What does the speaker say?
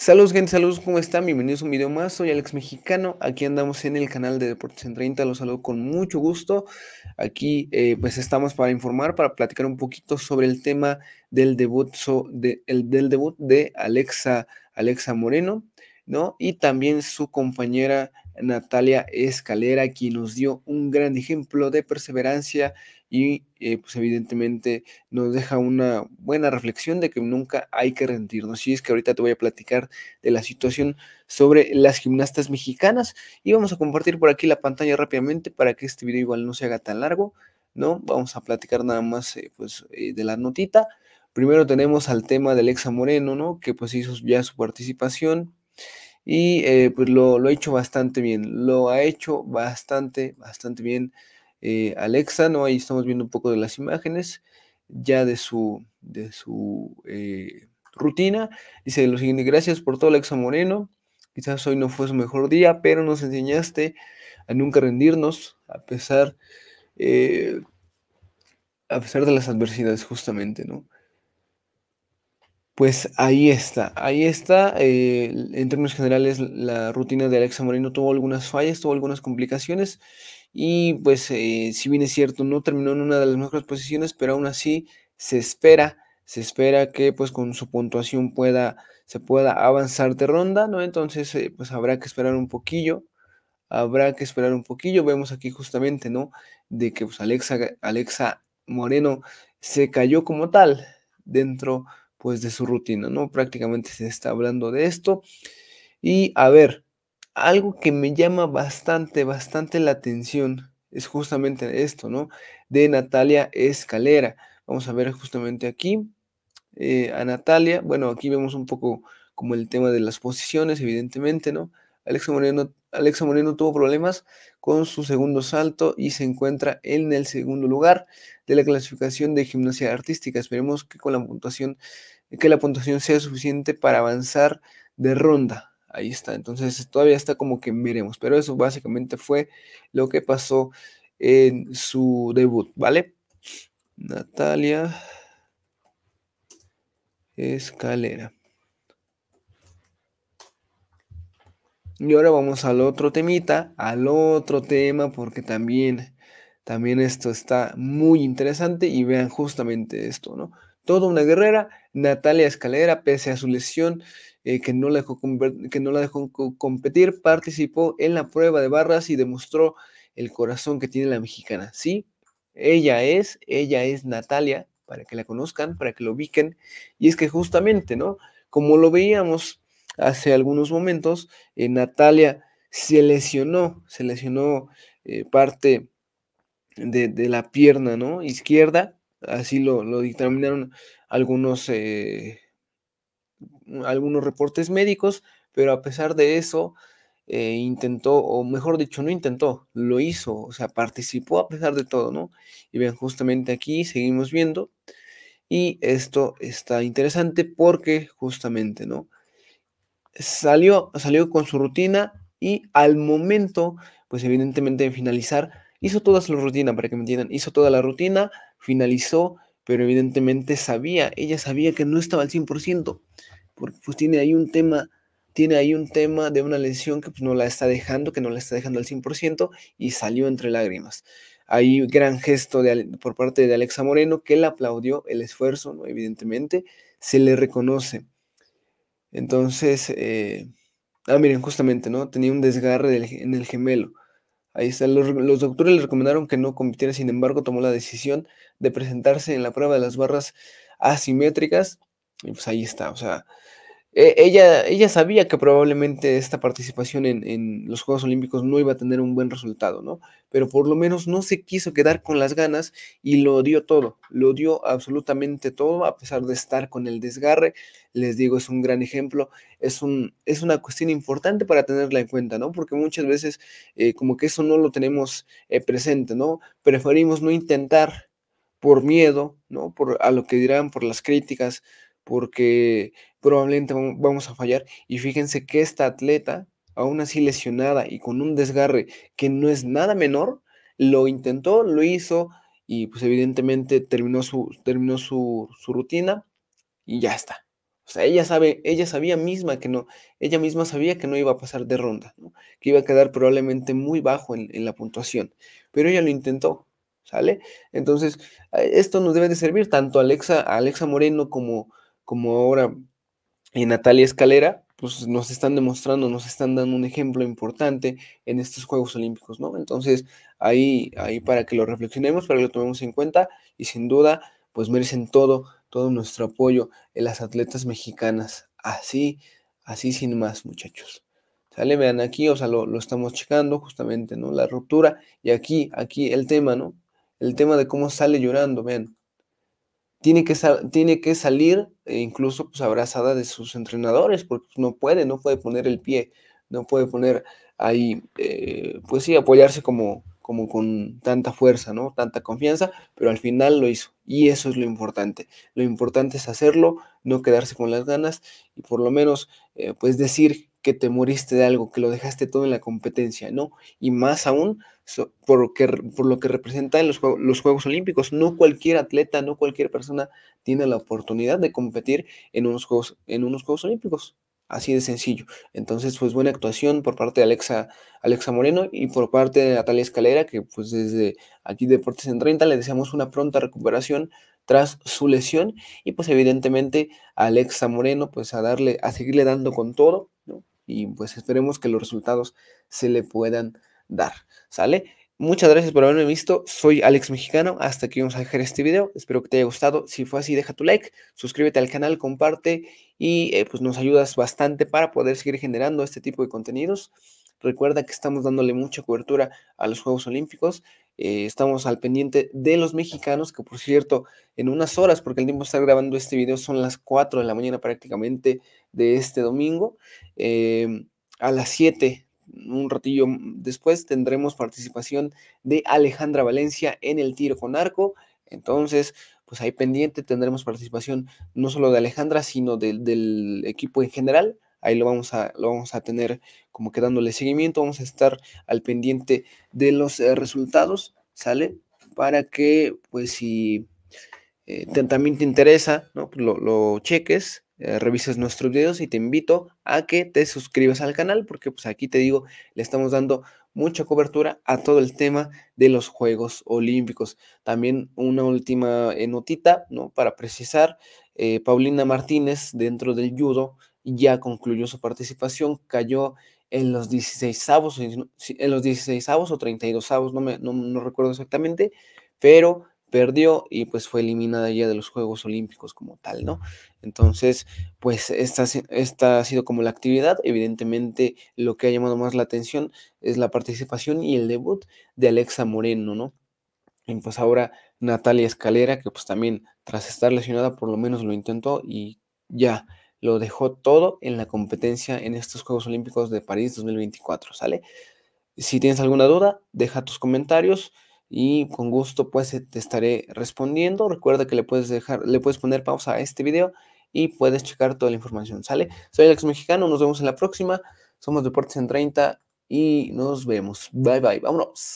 Saludos gente, saludos, ¿cómo están? Bienvenidos a un video más, soy Alex Mexicano, aquí andamos en el canal de Deportes en 30, los saludo con mucho gusto, aquí eh, pues estamos para informar, para platicar un poquito sobre el tema del debut, de, el, del debut de Alexa, Alexa Moreno, ¿no? Y también su compañera Natalia Escalera, quien nos dio un gran ejemplo de perseverancia, y eh, pues evidentemente nos deja una buena reflexión de que nunca hay que rendirnos. Y es que ahorita te voy a platicar de la situación sobre las gimnastas mexicanas y vamos a compartir por aquí la pantalla rápidamente para que este video igual no se haga tan largo, ¿no? Vamos a platicar nada más eh, pues eh, de la notita. Primero tenemos al tema de Alexa Moreno, ¿no? Que pues hizo ya su participación y pues lo, lo ha hecho bastante bien, lo ha hecho bastante, bastante bien eh, Alexa, ¿no? Ahí estamos viendo un poco de las imágenes ya de su, de su eh, rutina. Dice lo siguiente, gracias por todo Alexa Moreno. Quizás hoy no fue su mejor día, pero nos enseñaste a nunca rendirnos a pesar, eh, a pesar de las adversidades justamente, ¿no? Pues ahí está, ahí está. Eh, en términos generales, la rutina de Alexa Moreno tuvo algunas fallas, tuvo algunas complicaciones y pues eh, si bien es cierto, no terminó en una de las mejores posiciones, pero aún así se espera, se espera que pues con su puntuación pueda, se pueda avanzar de ronda, ¿no? Entonces eh, pues habrá que esperar un poquillo, habrá que esperar un poquillo. Vemos aquí justamente, ¿no? De que pues Alexa, Alexa Moreno se cayó como tal dentro pues de su rutina, ¿no? Prácticamente se está hablando de esto. Y a ver, algo que me llama bastante, bastante la atención es justamente esto, ¿no? De Natalia Escalera. Vamos a ver justamente aquí eh, a Natalia. Bueno, aquí vemos un poco como el tema de las posiciones, evidentemente, ¿no? Alexa Moreno, Moreno tuvo problemas con su segundo salto y se encuentra en el segundo lugar de la clasificación de gimnasia artística. Esperemos que con la puntuación que la puntuación sea suficiente para avanzar de ronda. Ahí está. Entonces todavía está como que miremos. Pero eso básicamente fue lo que pasó en su debut, ¿vale? Natalia Escalera. Y ahora vamos al otro temita, al otro tema, porque también, también esto está muy interesante y vean justamente esto, ¿no? Toda una guerrera, Natalia Escalera, pese a su lesión eh, que, no la dejó que no la dejó competir, participó en la prueba de barras y demostró el corazón que tiene la mexicana, ¿sí? Ella es, ella es Natalia, para que la conozcan, para que lo ubiquen, y es que justamente, ¿no? Como lo veíamos hace algunos momentos, eh, Natalia se lesionó, se lesionó eh, parte de, la pierna ¿no? izquierda, así lo, dictaminaron algunos, eh, algunos reportes médicos, pero a pesar de eso, intentó, o mejor dicho, no intentó, lo hizo, o sea, participó a pesar de todo, ¿no? Y ven justamente aquí seguimos viendo, y esto está interesante porque justamente, ¿no? salió, salió con su rutina y al momento, pues evidentemente de finalizar, hizo toda su rutina, para que me entiendan, hizo toda la rutina, finalizó, pero evidentemente sabía, ella sabía que no estaba al 100%, porque pues tiene ahí un tema, tiene ahí un tema de una lesión que pues, no la está dejando, que no la está dejando al 100% y salió entre lágrimas. Hay un gran gesto por parte de Alexa Moreno que le aplaudió el esfuerzo, evidentemente, se le reconoce. Entonces, eh, ah, miren, justamente, ¿no? Tenía un desgarre en el gemelo. Ahí está. Los, doctores le recomendaron que no compitiera, sin embargo, tomó la decisión de presentarse en la prueba de las barras asimétricas. Y pues ahí está, o sea, eh, ella, ella sabía que probablemente esta participación en, los Juegos Olímpicos no iba a tener un buen resultado, ¿no? Pero por lo menos no se quiso quedar con las ganas y lo dio todo, lo dio absolutamente todo, a pesar de estar con el desgarre. Les digo, es un gran ejemplo, es, un, es una cuestión importante para tenerla en cuenta, ¿no? Porque muchas veces eh, como que eso no lo tenemos eh, presente, ¿no? Preferimos no intentar por miedo, ¿no? Por a lo que dirán, por las críticas, porque probablemente vamos a fallar. Y fíjense que esta atleta, aún así lesionada y con un desgarre que no es nada menor, lo intentó, lo hizo y pues evidentemente terminó su, terminó su, su rutina y ya está. O sea, ella sabe, ella sabía misma que no, ella misma sabía que no iba a pasar de ronda, que iba a quedar probablemente muy bajo en, la puntuación, pero ella lo intentó, ¿sale? Entonces, eh, esto nos debe de servir tanto a Alexa, Alexa Moreno como, como ahora y Natalia Escalera, pues nos están demostrando, nos están dando un ejemplo importante en estos Juegos Olímpicos, ¿no? Entonces, ahí, ahí para que lo reflexionemos, para que lo tomemos en cuenta y sin duda, pues merecen todo, todo nuestro apoyo en las atletas mexicanas. Así, así sin más, muchachos. ¿Sale? Vean aquí, o sea, lo, lo estamos checando justamente, ¿no? La ruptura y aquí, aquí el tema, ¿no? El tema de cómo sale llorando, vean tiene que, tiene que salir e incluso pues, abrazada de sus entrenadores, porque pues, no puede, no puede poner el pie, no puede poner ahí, eh, pues sí, apoyarse como, como con tanta fuerza, ¿no? Tanta confianza, pero al final lo hizo. Y eso es lo importante. Lo importante es hacerlo, no quedarse con las ganas y por lo menos, eh, pues decir que te moriste de algo, que lo dejaste todo en la competencia, ¿no? Y más aún por, lo que, representa en los, Juegos Olímpicos. No cualquier atleta, no cualquier persona tiene la oportunidad de competir en unos Juegos, en unos juegos Olímpicos. Así de sencillo. Entonces, pues buena actuación por parte de Alexa, Alexa Moreno y por parte de Natalia Escalera, que pues desde aquí Deportes en 30 le deseamos una pronta recuperación tras su lesión. Y pues evidentemente Alexa Moreno, pues a darle, a seguirle dando con todo y pues esperemos que los resultados se le puedan dar, ¿sale? Muchas gracias por haberme visto, soy Alex Mexicano, hasta aquí vamos a dejar este video, espero que te haya gustado, si fue así deja tu like, suscríbete al canal, comparte y eh, pues nos ayudas bastante para poder seguir generando este tipo de contenidos. Recuerda que estamos dándole mucha cobertura a los Juegos Olímpicos. Eh, estamos al pendiente de los mexicanos, que por cierto, en unas horas, porque el tiempo está estar grabando este video son las 4 de la mañana prácticamente de este domingo, em, a las 7, un ratillo después, tendremos participación de Alejandra Valencia en el tiro con arco. Entonces, pues ahí pendiente tendremos participación no solo de Alejandra, sino del equipo en general ahí lo vamos a, lo vamos a tener como que dándole seguimiento, vamos a estar al pendiente de los eh, resultados, ¿sale? Para que, pues si eh, también te interesa, ¿no? Pues, lo, cheques, eh, revises nuestros videos y te invito a que te suscribas al canal, porque pues aquí te digo, le estamos dando mucha cobertura a todo el tema de los Juegos Olímpicos. También una última notita, ¿no? Para precisar, Paulina Martínez dentro del judo ya concluyó su participación, cayó en los 16 avos, en los 16 avos o 32 avos, no, me, no, recuerdo exactamente, pero perdió y pues fue eliminada ya de los Juegos Olímpicos como tal, ¿no? Entonces, pues esta, esta, ha sido como la actividad. Evidentemente, lo que ha llamado más la atención es la participación y el debut de Alexa Moreno, ¿no? Y pues ahora Natalia Escalera, que pues también tras estar lesionada por lo menos lo intentó y ya lo dejó todo en la competencia en estos Juegos Olímpicos de París 2024, ¿sale? Si tienes alguna duda, deja tus comentarios y con gusto pues eh, te estaré respondiendo. Recuerda que le puedes dejar, le puedes poner pausa a este video y puedes checar toda la información, ¿sale? Soy Alex Mexicano, nos vemos en la próxima. Somos Deportes en 30 y nos vemos. Bye bye, vámonos.